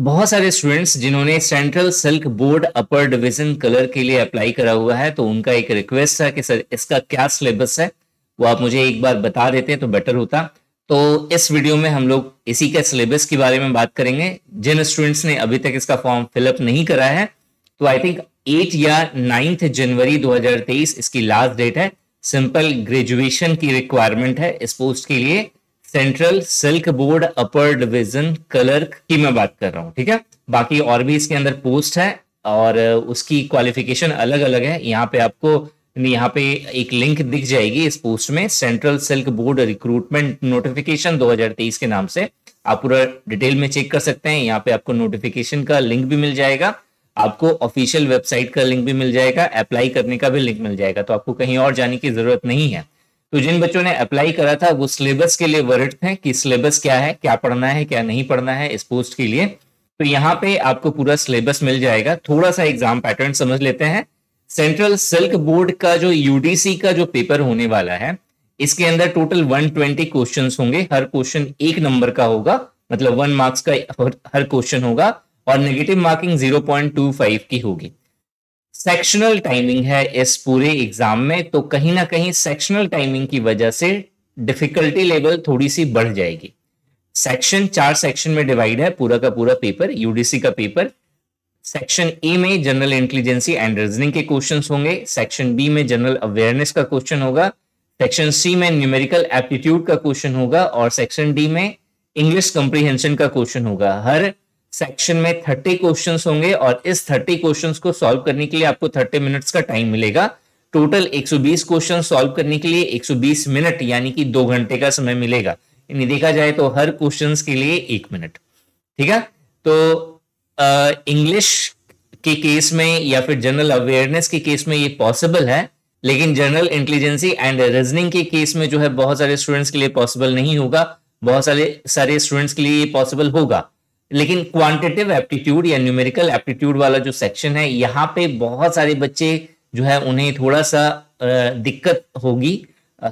बहुत सारे स्टूडेंट्स जिन्होंने central silk board upper division colour के लिए अप्लाई करा हुआ है तो उनका एक रिक्वेस्ट था कि सर इसका क्या सिलेबस है वो आप मुझे एक बार बता देते तो बेटर होता तो इस वीडियो में हम लोग इसी के सिलेबस के बारे में बात करेंगे जिन स्टूडेंट्स ने अभी तक इसका फॉर्म फिलअप नहीं करा है तो आई थिंक एट या नाइन्थ जनवरी 2023 इसकी लास्ट डेट है सिंपल ग्रेजुएशन की रिक्वायरमेंट है इस पोस्ट के लिए central silk board upper division clerk की मैं बात कर रहा हूँ ठीक है बाकी और भी इसके अंदर पोस्ट है और उसकी क्वालिफिकेशन अलग अलग है यहाँ पे आपको यहाँ पे एक लिंक दिख जाएगी इस पोस्ट में central silk board recruitment notification 2023 के नाम से आप पूरा डिटेल में चेक कर सकते हैं यहाँ पे आपको नोटिफिकेशन का लिंक भी मिल जाएगा आपको ऑफिशियल वेबसाइट का लिंक भी मिल जाएगा अप्लाई करने का भी लिंक मिल जाएगा तो आपको कहीं और जाने की जरूरत नहीं है तो जिन बच्चों ने अप्लाई करा था वो सिलेबस के लिए वर्ड थे कि सिलेबस क्या है क्या पढ़ना है क्या नहीं पढ़ना है इस पोस्ट के लिए तो यहाँ पे आपको पूरा सिलेबस मिल जाएगा थोड़ा सा एग्जाम पैटर्न समझ लेते हैं सेंट्रल सिल्क बोर्ड का जो यूडीसी का जो पेपर होने वाला है इसके अंदर टोटल 120 क्वेश्चन होंगे हर क्वेश्चन एक नंबर का होगा मतलब वन मार्क्स का हर क्वेश्चन होगा और नेगेटिव मार्किंग जीरो की होगी सेक्शनल टाइमिंग है इस पूरे एग्जाम में तो कहीं ना कहीं सेक्शनल टाइमिंग की वजह से डिफिकल्टी लेवल थोड़ी सी बढ़ जाएगी सेक्शन चार सेक्शन में डिवाइड है पूरा का पूरा पेपर यूडीसी का पेपर सेक्शन ए में जनरल इंटेलिजेंसी एंड रीजनिंग के क्वेश्चन होंगे सेक्शन बी में जनरल अवेयरनेस का क्वेश्चन होगा सेक्शन सी में न्यूमेरिकल एप्टीट्यूड का क्वेश्चन होगा और सेक्शन डी में इंग्लिश कंप्रीहेंशन का क्वेश्चन होगा हर सेक्शन में थर्टी क्वेश्चन होंगे और इस थर्टी क्वेश्चन को सॉल्व करने के लिए आपको थर्टी मिनट्स का टाइम मिलेगा टोटल 120 क्वेश्चन सॉल्व करने के लिए 120 मिनट यानी कि दो घंटे का समय मिलेगा यानी देखा जाए तो हर क्वेश्चन के लिए एक मिनट ठीक है तो इंग्लिश के केस में या फिर जनरल अवेयरनेस के केस में ये पॉसिबल है लेकिन जनरल इंटेलिजेंसी एंड रीजनिंग के केस में जो है बहुत सारे स्टूडेंट्स के लिए पॉसिबल नहीं होगा बहुत सारे सारे स्टूडेंट्स के लिए ये पॉसिबल होगा लेकिन क्वांटिटिव एप्टीट्यूड या न्यूमेरिकल एप्टीट्यूड वाला जो सेक्शन है यहाँ पे बहुत सारे बच्चे जो है उन्हें थोड़ा सा दिक्कत होगी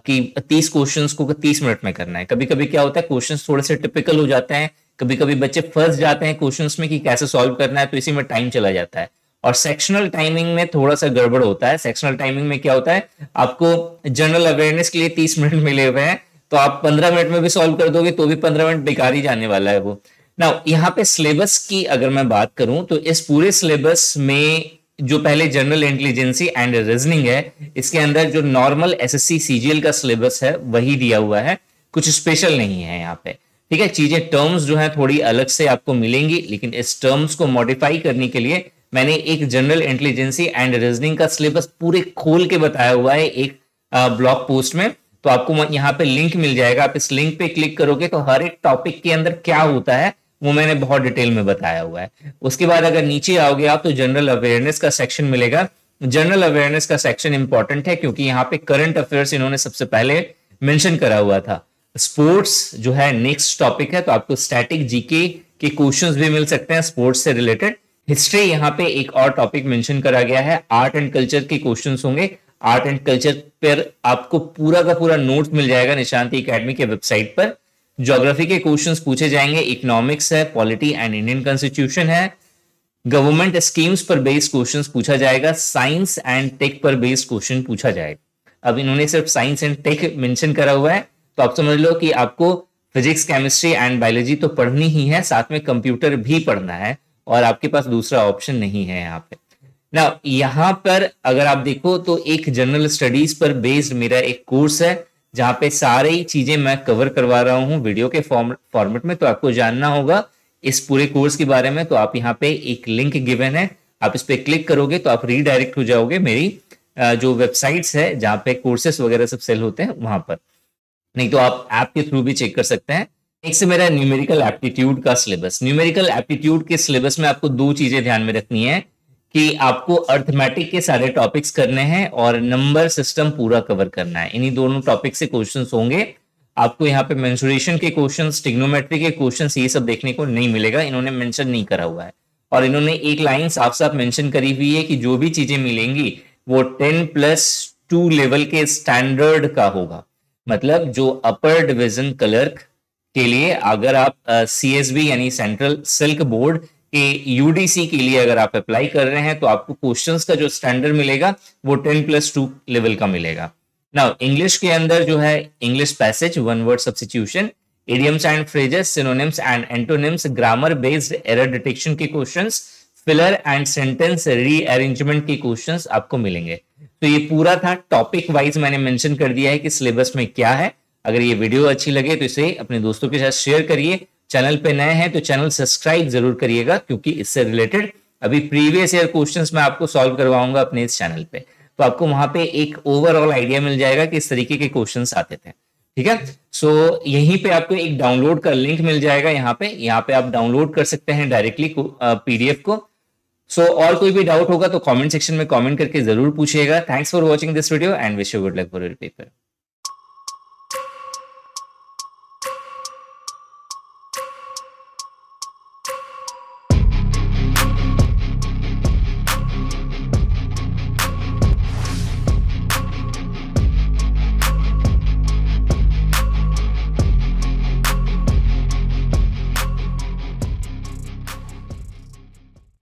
कि तीस क्वेश्चन को तीस मिनट में करना है कभी कभी क्या होता है क्वेश्चन थोड़े से टिपिकल हो जाते हैं कभी कभी बच्चे फंस जाते हैं क्वेश्चन में कि कैसे सॉल्व करना है तो इसी में टाइम चला जाता है और सेक्शनल टाइमिंग में थोड़ा सा गड़बड़ होता है सेक्शनल टाइमिंग में क्या होता है आपको जनरल अवेयरनेस के लिए तीस मिनट मिले हुए हैं तो आप पंद्रह मिनट में भी सॉल्व कर दोगे तो भी पंद्रह मिनट बेकार ही जाने वाला है वो नाउ यहाँ पे सिलेबस की अगर मैं बात करूं तो इस पूरे सिलेबस में जो पहले जनरल इंटेलिजेंसी एंड रीजनिंग है इसके अंदर जो नॉर्मल एसएससी सीजीएल का सिलेबस है वही दिया हुआ है कुछ स्पेशल नहीं है यहाँ पे ठीक है चीजें टर्म्स जो है थोड़ी अलग से आपको मिलेंगी लेकिन इस टर्म्स को मॉडिफाई करने के लिए मैंने एक जनरल इंटेलिजेंसी एंड रीजनिंग का सिलेबस पूरे खोल के बताया हुआ है एक ब्लॉग पोस्ट में तो आपको यहाँ पे लिंक मिल जाएगा आप इस लिंक पे क्लिक करोगे तो हर एक टॉपिक के अंदर क्या होता है वो मैंने बहुत डिटेल में बताया हुआ है उसके बाद अगर नीचे आओगे आप तो जनरल अवेयरनेस का सेक्शन मिलेगा जनरल अवेयरनेस का सेक्शन इंपॉर्टेंट है क्योंकि यहाँ पे करंट अफेयर्स इन्होंने सबसे पहले मेंशन करा हुआ था स्पोर्ट्स जो है नेक्स्ट टॉपिक है तो आपको स्टैटिक जीके के क्वेश्चंस भी मिल सकते हैं स्पोर्ट्स से रिलेटेड हिस्ट्री यहाँ पे एक और टॉपिक मेंशन करा गया है आर्ट एंड कल्चर के क्वेश्चन होंगे आर्ट एंड कल्चर पर आपको पूरा का पूरा नोट मिल जाएगा निशांति अकेडमी के वेबसाइट पर ज्योग्राफी के क्वेश्चंस पूछे जाएंगे इकोनॉमिक्स है पॉलिटी एंड इंडियन कॉन्स्टिट्यूशन है गवर्नमेंट स्कीम्स पर बेस्ड क्वेश्चंस पूछा जाएगा साइंस एंड टेक पर बेस्ड क्वेश्चन पूछा जाएगा अब इन्होंने सिर्फ साइंस एंड टेक मेंशन करा हुआ है तो आप समझ लो कि आपको फिजिक्स केमिस्ट्री एंड बायोलॉजी तो पढ़नी ही है साथ में कंप्यूटर भी पढ़ना है और आपके पास दूसरा ऑप्शन नहीं है यहाँ पे ना यहाँ पर अगर आप देखो तो एक जनरल स्टडीज पर बेस्ड मेरा एक कोर्स है जहां पे सारी चीजें मैं कवर करवा रहा हूँ वीडियो के फॉर्मेट में तो आपको जानना होगा इस पूरे कोर्स के बारे में तो आप यहाँ पे एक लिंक गिवन है आप इस पर क्लिक करोगे तो आप रीडायरेक्ट हो जाओगे मेरी जो वेबसाइट्स है जहां पे कोर्सेस वगैरह सब सेल होते हैं वहां पर नहीं तो आप ऐप के थ्रू भी चेक कर सकते हैं नेक्स्ट मेरा न्यूमेरिकल एप्टीट्यूड का सिलेबस न्यूमेरिकल एप्टीट्यूड के सिलेबस में आपको दो चीजें ध्यान में रखनी है कि आपको अर्थमेटिक के सारे टॉपिक्स करने हैं और नंबर सिस्टम पूरा कवर करना है इन्हीं दोनों टॉपिक से क्वेश्चन होंगे आपको यहाँ पे मेंसुरेशन के क्वेश्चन टिग्नोमेट्री के क्वेश्चन ये सब देखने को नहीं मिलेगा इन्होंने मेंशन नहीं करा हुआ है और इन्होंने एक लाइन साफ साफ मेंशन करी हुई है कि जो भी चीजें मिलेंगी वो टेन प्लस टू लेवल के स्टैंडर्ड का होगा मतलब जो अपर डिविजन क्लर्क के लिए अगर आप सी एस बी यानी सेंट्रल सिल्क बोर्ड कि यूडीसी के लिए अगर आप अप्लाई कर रहे हैं तो आपको क्वेश्चंस का जो स्टैंडर्ड मिलेगा वो टेन प्लस टू लेवल का मिलेगा ना इंग्लिश के अंदर जो है English passage one word substitution idioms and phrases synonyms and antonyms grammar based error detection के question filler and sentence rearrangement के क्वेश्चन आपको मिलेंगे तो ये पूरा था टॉपिक वाइज मैंने मैंशन कर दिया है कि सिलेबस में क्या है अगर ये वीडियो अच्छी लगे तो इसे अपने दोस्तों के साथ शेयर करिए चैनल पे नए हैं तो चैनल सब्सक्राइब जरूर करिएगा क्योंकि इससे रिलेटेड अभी प्रीवियस ईयर क्वेश्चन मैं आपको सॉल्व करवाऊंगा अपने इस चैनल पे तो आपको वहां पे एक ओवरऑल आइडिया मिल जाएगा कि इस तरीके के क्वेश्चन आते थे ठीक है सो so, यहीं पे आपको एक डाउनलोड का लिंक मिल जाएगा यहाँ पे यहाँ पे आप डाउनलोड कर सकते हैं डायरेक्टली पीडीएफ को सो so, और कोई भी डाउट होगा तो कमेंट सेक्शन में कमेंट करके जरूर पूछिएगा thanks for watching this video and wish you good luck for your paper